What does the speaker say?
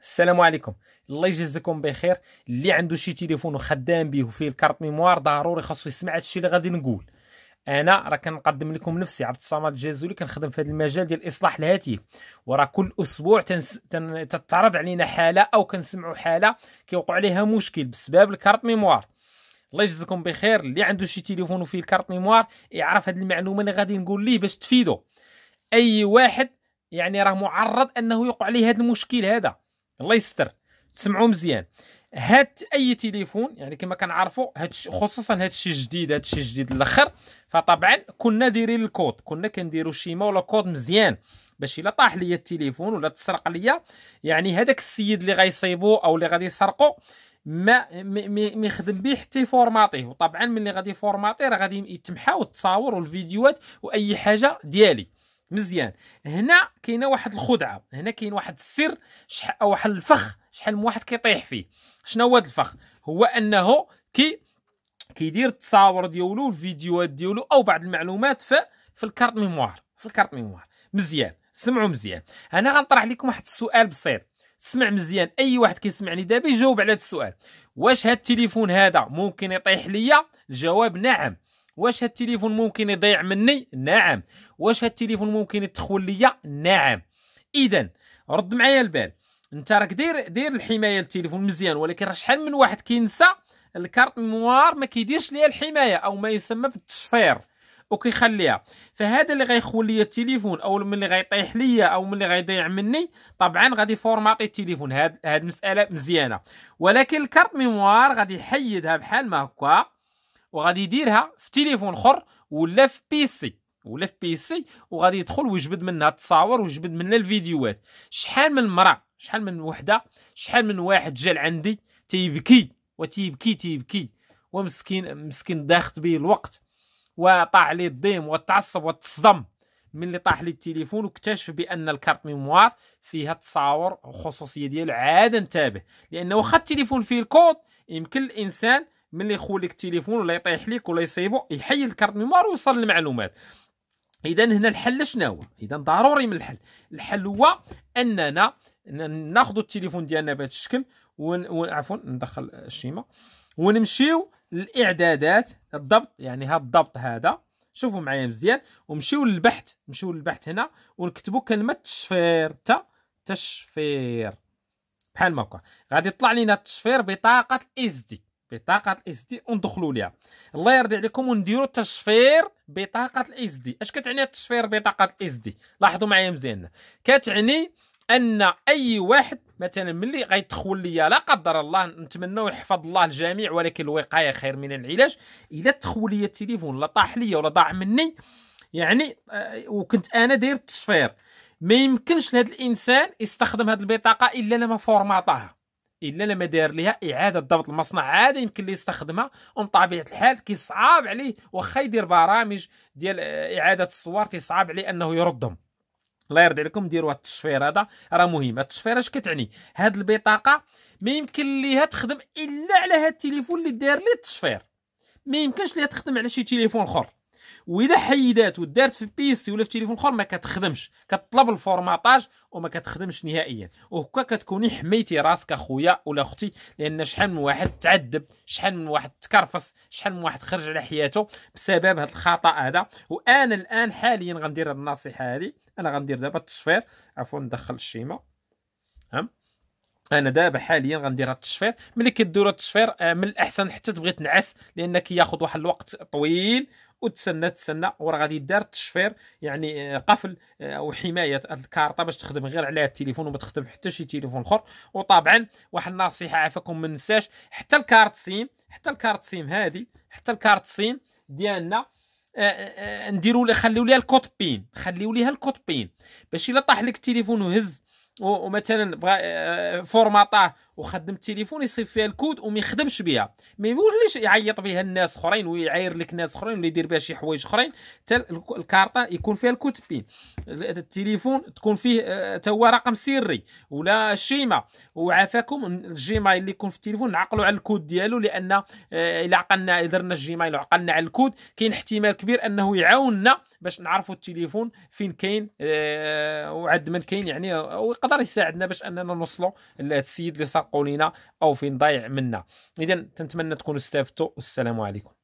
السلام عليكم الله يجزيكم بخير اللي عنده شي تليفون وخدام به وفيه الكارت ميموار ضروري خاصو يسمع هادشي اللي غادي نقول انا راه كنقدم لكم نفسي عبد الصمد الجازولي كنخدم في هذا المجال ديال اصلاح الهاتف وراه كل اسبوع تنس... تن... تتعرض علينا حاله او كنسمعوا حاله كيوقع عليها مشكل بسبب الكارت ميموار الله يجزيكم بخير اللي عنده شي تليفون وفيه الكارت ميموار يعرف هذه المعلومه اللي غادي نقول ليه باش تفيدو اي واحد يعني راه معرض انه يوقع عليه هذا المشكل هذا الله يستر تسمعوا مزيان هاد اي تليفون يعني كما كنعرفوا هاد خصوصا هاد الشيء جديد هاد الشيء جديد الاخر فطبعا كنا دايرين الكود كنا كنديروا شيما ولا كود مزيان باش الا طاح ليا التليفون ولا تسرق ليا يعني هذاك السيد اللي غيصيبو او اللي غادي يسرقو ما ما يخدم به حتى فورماطيه وطبعا ملي غادي فورماطي راه غادي يتمحى والتصاور والفيديوهات واي حاجه ديالي مزيان هنا كاينه واحد الخدعه هنا كاين واحد السر شحال واحد الفخ شحال من واحد كيطيح فيه شنو هو هذا الفخ هو انه كي كيدير التصاور ديالو الفيديوهات ديالو او بعض المعلومات في في الكارت ميموار في الكارت ميموار مزيان سمعوا مزيان انا غنطرح لكم واحد السؤال بسيط سمع مزيان اي واحد كيسمعني دابا يجاوب على هذا السؤال واش هاد التليفون هذا ممكن يطيح ليا الجواب نعم واش هاد التليفون ممكن يضيع مني نعم واش هاد التليفون ممكن يتخول ليا نعم اذا رد معايا البال انت راك داير داير الحمايه للتليفون مزيان ولكن راه شحال من واحد كينسى الكارت ميموار ما كيديرش ليها الحمايه او ما يسمى بالتصفير وكيخليها فهذا اللي غيخول ليا التليفون او ملي غيطيح ليا او ملي غيضيع مني طبعا غادي فورماطي التليفون هاد هاد المساله مزيانه ولكن الكارت ميموار غادي يحيدها بحال ما هكا وغادي يديرها في تليفون اخر ولا في بيسي ولا في بيسي وغادي يدخل ويجبد منها التصاور ويجبد منها الفيديوهات شحال من مرأة شحال من وحده شحال من واحد جا عندي تيبكي وتيبكي تيبكي ومسكين مسكين داخت به الوقت وطاح عليه الضيم وتعصب وتصدم من اللي طاح لي التليفون واكتشف بان الكارت ميموار فيها التصاور وخصوصيه ديالو عاد انتبه لانه واخا التليفون فيه الكود يمكن الانسان ملي يخول لك التليفون ولا يطيح لك ولا يصيبو يحيد الكارت ميموار ويوصل المعلومات اذا هنا الحل شنو هو اذا ضروري من الحل الحل هو اننا ناخذ التليفون ديالنا بهذا الشكل عفوا ندخل الشيمه ونمشيو للاعدادات الضبط يعني هذا الضبط هذا شوفوا معايا مزيان ومشيو للبحث نمشيو للبحث هنا ونكتبوا كلمه تشفير تا تشفير بحال ما هكا غادي يطلع لنا التشفير بطاقه الاس دي بطاقه الاس دي وندخلوا ليها الله يرضي عليكم ونديروا تشفير بطاقه الاس دي اش كتعني التشفير بطاقه الاس دي لاحظوا معايا مزيان كتعني ان اي واحد مثلا ملي غيدخل ليا لا قدر الله نتمنوا يحفظ الله الجميع ولكن الوقايه خير من العلاج الا تدخل ليا التليفون لا طاح ليا ولا ضاع مني يعني آه، وكنت انا داير التشفير ما يمكنش لهذا الانسان يستخدم هذه البطاقه الا لما فورماطاها الا لما داير ليها اعاده ضبط المصنع عاده يمكن لي يستخدمها ومن طبيعه الحال كيصعب عليه واخا يدير برامج ديال آه، اعاده الصور كيصعب عليه انه يردهم الله يرضي عليكم ديروا التشفير هذا راه مهم التشفير اش كتعني هاد البطاقه ما يمكن ليها تخدم الا على هاد التليفون اللي داير ليه التشفير ما يمكنش ليها تخدم على شي تليفون اخر والا حيدات ودارت في بيسي ولا في تليفون اخر ما كتخدمش كطلب الفورماطاج وما كتخدمش نهائيا وهكا كتكوني حميتي راسك اخويا ولا اختي لان شحال من واحد تعذب شحال من واحد تكرفص شحال من واحد خرج على حياته بسبب هذا الخطا هذا وانا الان حاليا غندير النصيحه هذه انا غندير دابا التصفير عفوا ندخل الشيمه هم انا دابا حاليا غندير التشفير ملي كدير التشفير آه، من الاحسن حتى تبغي تنعس لان كياخذ واحد الوقت طويل وتسنى تسنى وراه غادي دار التشفير يعني آه، قفل آه، او حمايه الكارطه باش تخدم غير على التليفون وما تخدم حتى شي تليفون اخر وطبعا واحد النصيحه عافاكم ما ننساش حتى الكارت سيم حتى الكارت سيم هذه حتى الكارت سيم ديالنا نديروا خليو ليها الكود بين خليو ليها الكود بين باش الا طاح لك التليفون وهز ومثلا بغى آه، آه، فورماطاه وخدم التليفون يصيب فيها الكود وما يخدمش بها ما يوليش يعيط بها الناس اخرين ويعاير لك ناس اخرين ولا يدير بها شي حوايج اخرين حتى الكارطه يكون فيها الكود بين التليفون تكون فيه حتى آه، هو رقم سري ولا شيمه وعافاكم الجيمايل اللي يكون في التليفون نعقلوا على الكود ديالو لان الا عقلنا درنا الجيمايل وعقلنا على الكود كاين احتمال كبير انه يعاوننا باش نعرفوا التليفون فين كاين وعد من كاين يعني ويقدر يقدر يساعدنا باش اننا نوصلوا لهذا السيد اللي ساقوا لينا او فين ضايع منا اذا تنتمنى تكونوا استفدتوا والسلام عليكم